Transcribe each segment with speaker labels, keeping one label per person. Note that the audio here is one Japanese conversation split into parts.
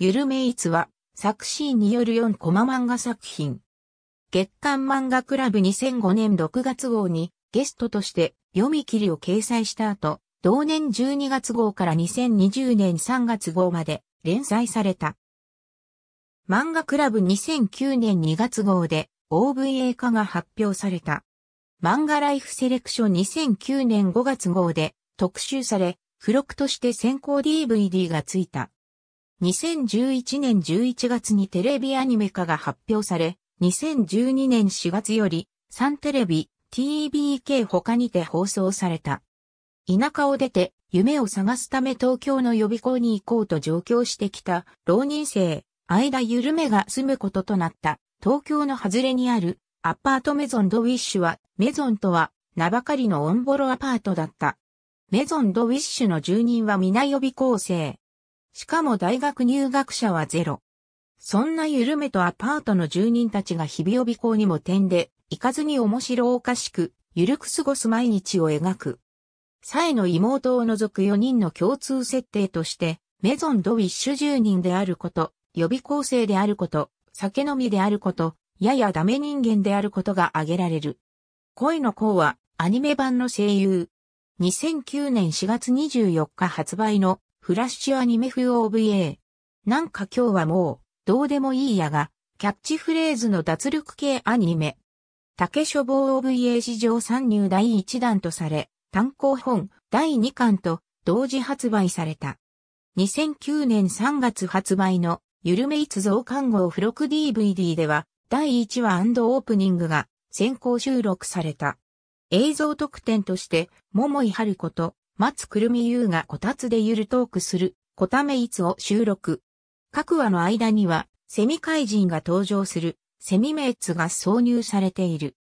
Speaker 1: ゆるめいつは、作詞による4コマ漫画作品。月刊漫画クラブ2005年6月号にゲストとして読み切りを掲載した後、同年12月号から2020年3月号まで連載された。漫画クラブ2009年2月号で OVA 化が発表された。漫画ライフセレクション2009年5月号で特集され、付録として先行 DVD がついた。2011年11月にテレビアニメ化が発表され、2012年4月より、サンテレビ、TBK 他にて放送された。田舎を出て、夢を探すため東京の予備校に行こうと上京してきた浪人生、間田ゆるめが住むこととなった東京の外れにあるアパートメゾンドウィッシュはメゾンとは名ばかりのオンボロアパートだった。メゾンドウィッシュの住人は皆予備校生。しかも大学入学者はゼロ。そんな緩めとアパートの住人たちが日々備校にも点で、行かずに面白おかしく、ゆるく過ごす毎日を描く。さえの妹を除く4人の共通設定として、メゾン・ドウィッシュ住人であること、予備校生であること、酒飲みであること、ややダメ人間であることが挙げられる。恋の子はアニメ版の声優。2009年4月24日発売のフラッシュアニメ風 OVA。なんか今日はもう、どうでもいいやが、キャッチフレーズの脱力系アニメ。竹書房 OVA 史上参入第1弾とされ、単行本第2巻と同時発売された。2009年3月発売のゆるめいつ増刊号付録 DVD では、第1話オープニングが先行収録された。映像特典として、桃井春子と松くるみ優がこたつでゆるトークする、こためいつを収録。各話の間には、セミ怪人が登場する、セミメイツが挿入されている。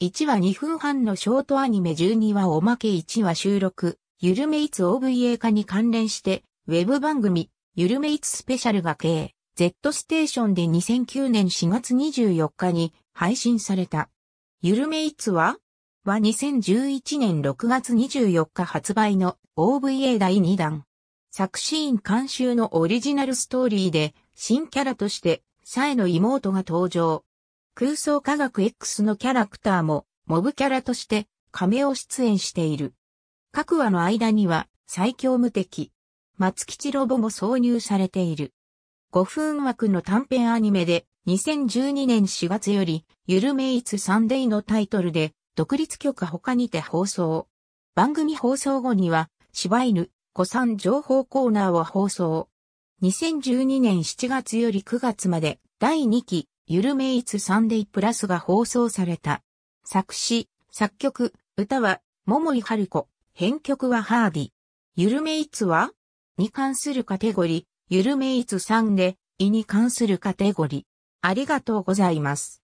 Speaker 1: 1話2分半のショートアニメ12話おまけ1話収録、ゆるめいつ OVA 化に関連して、ウェブ番組、ゆるめいつスペシャルが K、Z ステーションで2009年4月24日に配信された。ゆるめいつは、は2011年6月24日発売の OVA 第2弾。作シーン監修のオリジナルストーリーで、新キャラとして、サエの妹が登場。空想科学 X のキャラクターも、モブキャラとして、亀を出演している。各話の間には、最強無敵。松吉ロボも挿入されている。5分枠の短編アニメで、2012年4月より、ゆるめいつサンデイのタイトルで、独立局他にて放送。番組放送後には、柴犬、古参情報コーナーを放送。2012年7月より9月まで、第2期、ゆるめいつサンデープラスが放送された。作詞、作曲、歌は、桃井春子、編曲はハーディ。ゆるめいつはに関するカテゴリー、ゆるめいつサンデイいに関するカテゴリー。ありがとうございます。